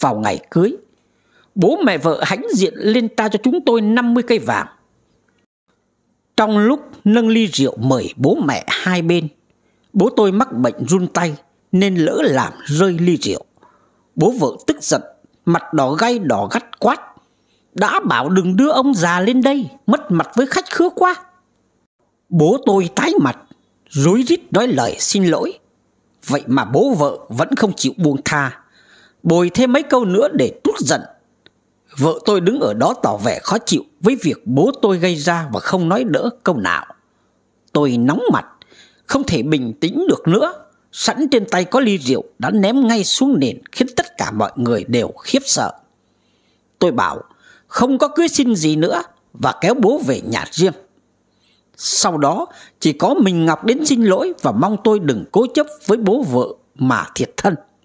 vào ngày cưới. Bố mẹ vợ hãnh diện lên ta cho chúng tôi 50 cây vàng. Trong lúc nâng ly rượu mời bố mẹ hai bên, bố tôi mắc bệnh run tay nên lỡ làm rơi ly rượu. Bố vợ tức giận, mặt đỏ gay đỏ gắt quát. Đã bảo đừng đưa ông già lên đây, mất mặt với khách khứa quá. Bố tôi tái mặt, rối rít nói lời xin lỗi. Vậy mà bố vợ vẫn không chịu buông tha Bồi thêm mấy câu nữa để tút giận Vợ tôi đứng ở đó tỏ vẻ khó chịu Với việc bố tôi gây ra Và không nói đỡ câu nào Tôi nóng mặt Không thể bình tĩnh được nữa Sẵn trên tay có ly rượu Đã ném ngay xuống nền Khiến tất cả mọi người đều khiếp sợ Tôi bảo Không có cưới xin gì nữa Và kéo bố về nhà riêng Sau đó chỉ có mình Ngọc đến xin lỗi Và mong tôi đừng cố chấp với bố vợ mà thiệt thân